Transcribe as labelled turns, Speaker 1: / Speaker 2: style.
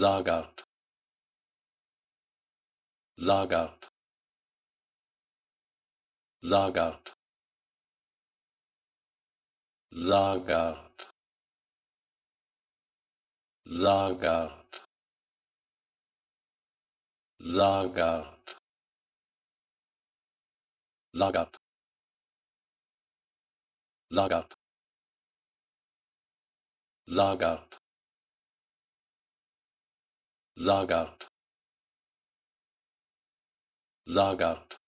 Speaker 1: sagard sagard sagard sagard sagard sagard sagard sagard sagard sagard